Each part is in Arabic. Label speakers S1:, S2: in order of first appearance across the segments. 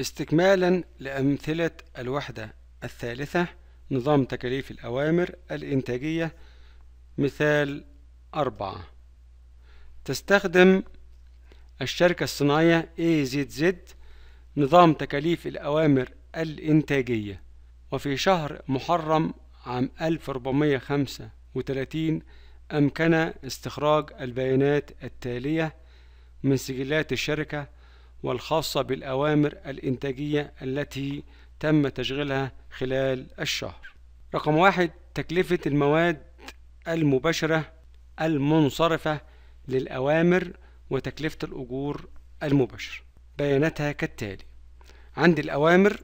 S1: استكمالا لأمثلة الوحدة الثالثة نظام تكاليف الأوامر الإنتاجية مثال أربعة تستخدم الشركة الصناعية AZZ نظام تكاليف الأوامر الإنتاجية وفي شهر محرم عام 1435 أمكن استخراج البيانات التالية من سجلات الشركة والخاصة بالأوامر الإنتاجية التي تم تشغيلها خلال الشهر رقم واحد تكلفة المواد المباشرة المنصرفة للأوامر وتكلفة الأجور المباشرة بياناتها كالتالي عند الأوامر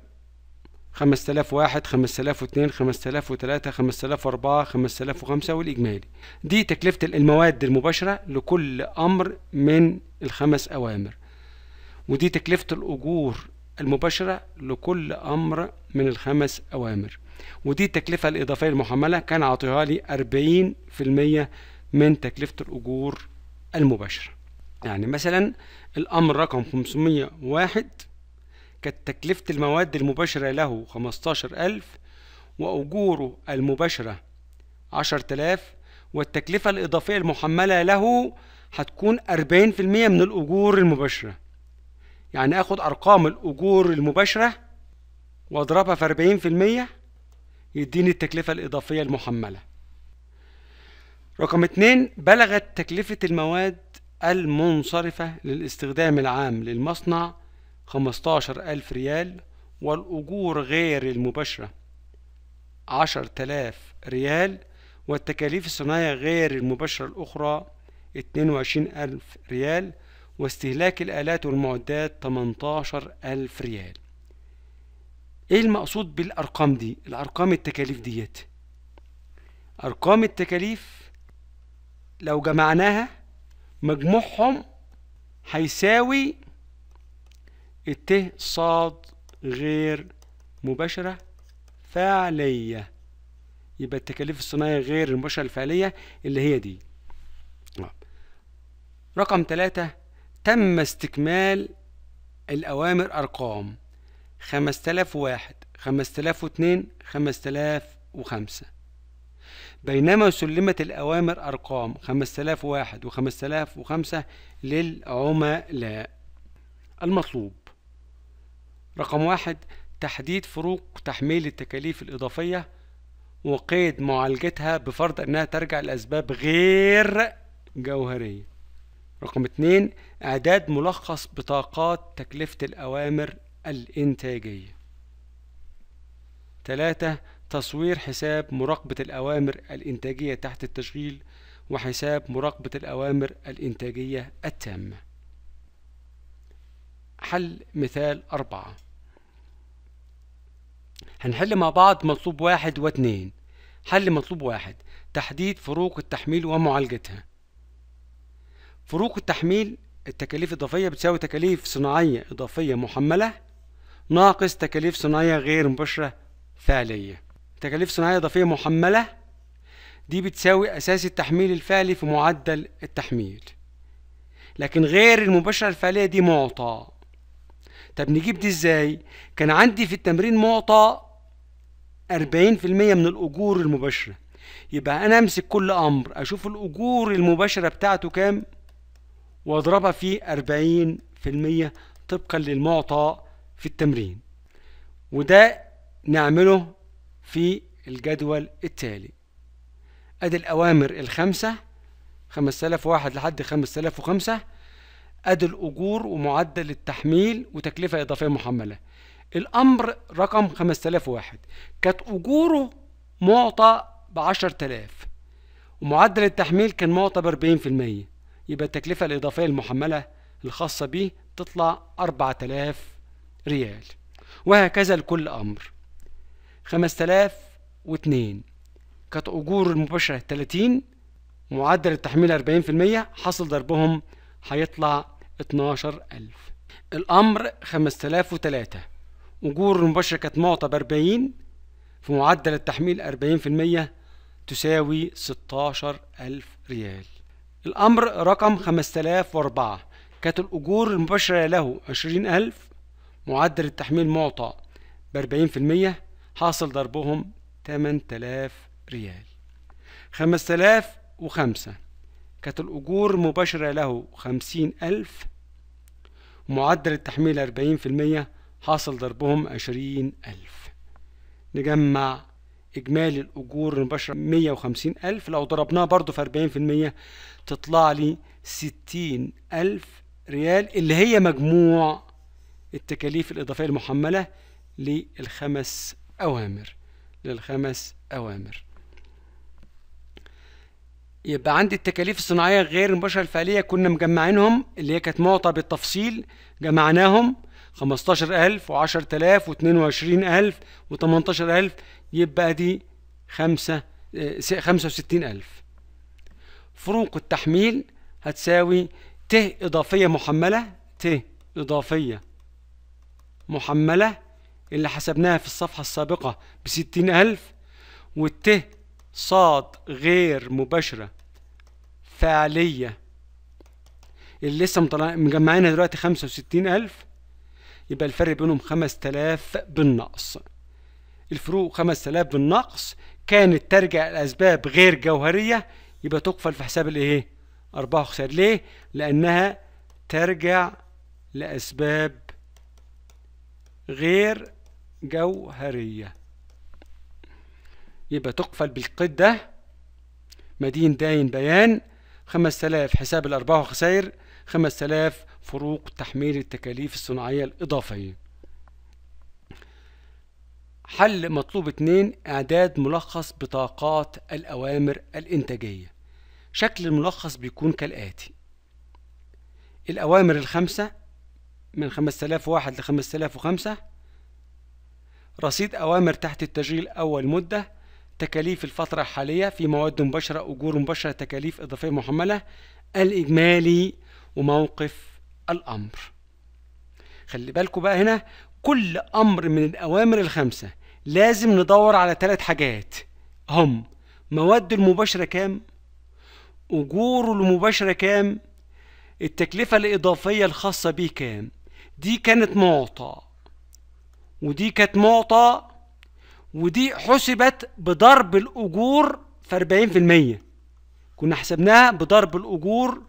S1: 5001 5002 5003 5004 5005 والإجمالي دي تكلفة المواد المباشرة لكل أمر من الخمس أوامر ودي تكلفة الأجور المباشرة لكل أمر من الخمس أوامر ودي التكلفة الإضافية المحملة كان عطيها لي أربعين في المية من تكلفة الأجور المباشرة يعني مثلا الأمر رقم 501 كانت تكلفة المواد المباشرة له 15000 وأجوره المباشرة 10000 والتكلفة الإضافية المحملة له هتكون 40% من الأجور المباشرة يعني اخد ارقام الاجور المباشره واضربها في اربعين في المية يديني التكلفه الاضافيه المحمله رقم اتنين بلغت تكلفه المواد المنصرفه للاستخدام العام للمصنع خمستاشر الف ريال والأجور غير المباشرة تلاف ريال والتكاليف الصناعية غير المباشرة الأخرى اتنين وعشرين الف ريال واستهلاك الآلات والمعدات 18 ألف ريال إيه المقصود بالأرقام دي؟ الأرقام التكاليف ديت أرقام التكاليف لو جمعناها مجموعهم هيساوي الت صاد غير مباشرة فعلية يبقى التكاليف الصناعية غير المباشرة الفعلية اللي هي دي آه. رقم ثلاثة تم استكمال الأوامر أرقام 5001 5002 5005 بينما سلمت الأوامر أرقام 5001 و 5005 للعملاء المطلوب رقم واحد تحديد فروق تحميل التكاليف الإضافية وقيد معالجتها بفرض أنها ترجع لأسباب غير جوهرية رقم اتنين إعداد ملخص بطاقات تكلفة الأوامر الإنتاجية تلاتة تصوير حساب مراقبة الأوامر الإنتاجية تحت التشغيل وحساب مراقبة الأوامر الإنتاجية التامة حل مثال أربعة هنحل مع بعض مطلوب واحد واتنين حل مطلوب واحد تحديد فروق التحميل ومعالجتها فروق التحميل التكاليف الإضافية بتساوي تكاليف صناعية إضافية محملة ناقص تكاليف صناعية غير مباشرة فعلية تكاليف صناعية إضافية محملة دي بتساوي أساس التحميل الفعلي في معدل التحميل لكن غير المباشرة الفعلية دي معطى طب نجيب دي ازاي كان عندي في التمرين معطى 40% من الأجور المباشرة يبقى أنا أمسك كل أمر أشوف الأجور المباشرة بتاعته كام واضربها في 40% طبقا للمعطى في التمرين وده نعمله في الجدول التالي ادي الاوامر الخمسة 5001 لحد 5005 ادي الاجور ومعدل التحميل وتكلفة اضافية محملة الامر رقم 5001 كانت اجوره معطى ب 10000 ومعدل التحميل كان معطى ب 40% يبقى التكلفة الإضافية المحملة الخاصة به تطلع 4000 ريال وهكذا لكل أمر 5002 كانت أجور المباشرة 30 معدل التحميل 40% حصل ضربهم هيطلع 12000 الأمر 5003 أجور المباشرة كانت معطى ب 40 في معدل التحميل 40% تساوي 16000 ريال الأمر رقم 5004 كانت الأجور المباشرة له 20000 معدل التحميل معطى بأربعين في المية حاصل ضربهم تمن تلاف ريال خمس وخمسة كانت الأجور المباشرة له خمسين ألف التحميل أربعين في المية حاصل ضربهم عشرين ألف نجمع إجمالي الأجور المباشرة 150000 لو ضربناها برضو في 40% تطلع لي 60000 ريال اللي هي مجموع التكاليف الإضافية المحملة للخمس أوامر للخمس أوامر يبقى عندي التكاليف الصناعية غير المباشرة الفعلية كنا مجمعينهم اللي هي كانت معطى بالتفصيل جمعناهم 15000 و10000 و22000 و18000 يبقى دي 5 65000 آه، فروق التحميل هتساوي ت إضافية محملة ت إضافية محملة اللي حسبناها في الصفحة السابقة بستين ألف والت صاد غير مباشرة فعلية اللي لسه مجمعينها دلوقتي خمسة وستين ألف يبقى الفرق بينهم 5000 بالنقص الفروق 5000 بالنقص كانت ترجع لأسباب غير جوهرية يبقى تقفل في حساب الايه أربعة خسائر ليه لأنها ترجع لأسباب غير جوهرية يبقى تقفل بالقيد ده مدين داين بيان 5000 حساب الأرباح وخسائر 5000 فروق تحميل التكاليف الصناعية الإضافية حل مطلوب 2 إعداد ملخص بطاقات الأوامر الإنتاجية شكل الملخص بيكون كالآتي الأوامر الخمسة من 5001 ل 5005 رصيد أوامر تحت التشغيل أول مدة تكاليف الفترة الحالية في مواد مباشرة أجور مباشرة تكاليف إضافية محملة الإجمالي وموقف الأمر خلي بالكوا بقى هنا كل أمر من الأوامر الخمسة لازم ندور على ثلاث حاجات هم مواد المباشرة كام أجوره المباشرة كام التكلفة الإضافية الخاصة بيه كام دي كانت معطى ودي كانت معطى ودي حسبت بضرب الأجور في 40% كنا حسبناها بضرب الأجور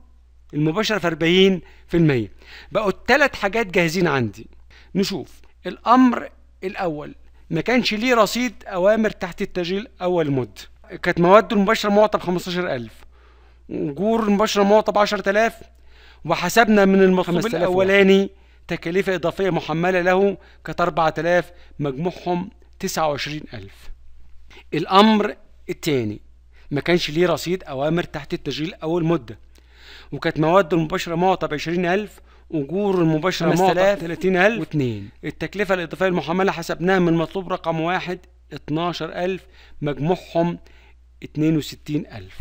S1: المباشرة في 40 في المية بقوا الثلاث حاجات جاهزين عندي نشوف الأمر الأول ما كانش ليه رصيد أوامر تحت التشغيل أول مدة كانت مواده المباشرة معطى ب 15000 وأجور المباشرة معطى ب 10000 وحسبنا من المطلوب الأولاني تكاليف إضافية محملة له كانت 4000 مجموعهم 29000 الأمر التاني ما كانش ليه رصيد أوامر تحت التشغيل أول مدة وكانت مواد المباشرة معطى ب 20000 أجور المباشرة معطى 30000 واثنين التكلفة الإضافية المحملة حسبناها من مطلوب رقم واحد 12000 مجموعهم 62000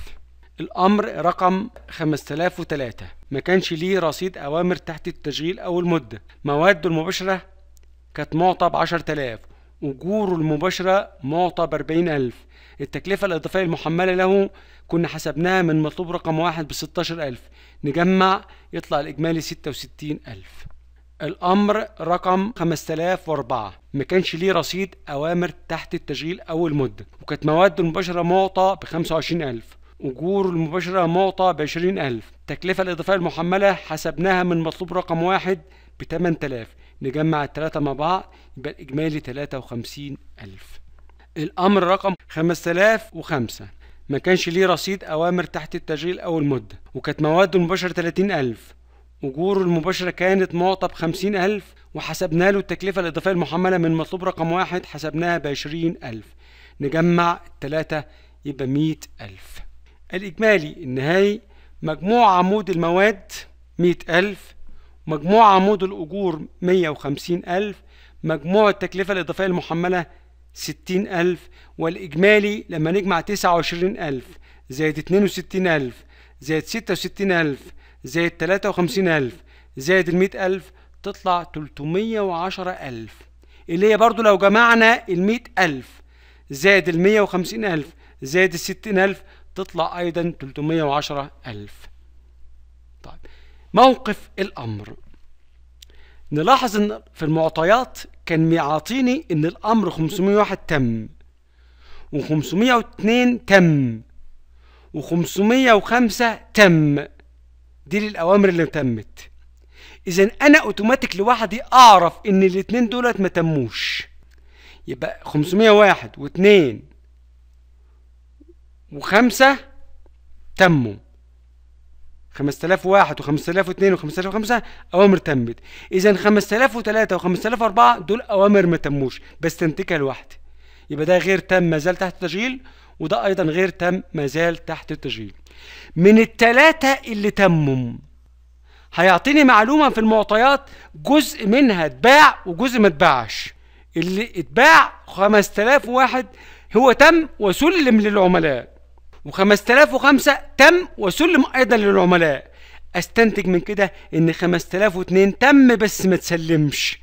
S1: الأمر رقم 5003 ما كانش ليه رصيد أوامر تحت التشغيل أول مدة مواد المباشرة كانت معطى ب 10000 أجوره المباشرة معطى ب 40000 التكلفة الإضافية المحملة له كنا حسبناها من مطلوب رقم واحد ب 16000 نجمع يطلع الإجمالي 66000 الأمر رقم 5004 ما كانش ليه رصيد أوامر تحت التشغيل أول مدة وكانت مواد المباشرة معطى ب 25000 أجور المباشرة معطى ب 20000 التكلفة الإضافية المحملة حسبناها من مطلوب رقم واحد ب 8000 نجمع التلاتة مع بعض يبقى الإجمالي تلاتة وخمسين ألف الأمر رقم خمسة آلاف وخمسة ما كانش ليه رصيد أوامر تحت التشغيل أو المدة وكانت مواده المباشرة تلاتين ألف أجوره المباشرة كانت معطى بخمسين ألف وحسبنا له التكلفة الإضافية المحملة من مطلوب رقم واحد حسبناها بعشرين ألف نجمع التلاتة يبقى مية ألف الإجمالي النهائي مجموع عمود المواد مية ألف مجموع عمود الأجور 150000 مجموع التكلفة الإضافية المحملة 60000 والإجمالي لما نجمع 29000 زائد 62000 زائد 66000 زائد 53000 زائد ال 100000 تطلع 310000 اللي هي برضو لو جمعنا ال 100000 زائد ال 150000 زائد ال 60000 تطلع أيضا 310000 موقف الأمر نلاحظ ان في المعطيات كان بيعاطيني ان الامر 501 تم و502 تم و505 تم دي للاوامر اللي تمت اذا انا اوتوماتيك لوحدي اعرف ان الاتنين دولت ما تموش يبقى 501 و2 و5 تموا 5001 و5002 و5005 اوامر تمت اذا 5003 و5004 دول اوامر ما تموش بستنتجها لوحدي يبقى ده غير تم ما زال تحت التشغيل وده ايضا غير تم ما زال تحت التشغيل من التلاتة اللي تمم هيعطيني معلومة في المعطيات جزء منها اتباع وجزء ما اتباعش اللي اتباع 5001 هو تم وسلم للعملاء و5005 تم وسلم أيضا للعملاء استنتج من كده ان 5002 تم بس ما تسلمش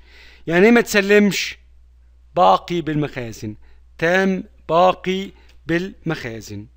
S1: يعني ايه ما تسلمش باقي بالمخازن تم باقي بالمخازن